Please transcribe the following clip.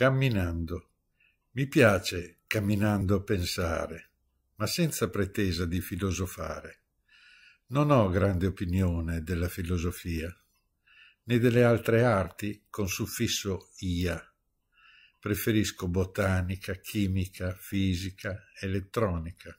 Camminando. Mi piace camminando pensare, ma senza pretesa di filosofare. Non ho grande opinione della filosofia, né delle altre arti con suffisso ia. Preferisco botanica, chimica, fisica, elettronica.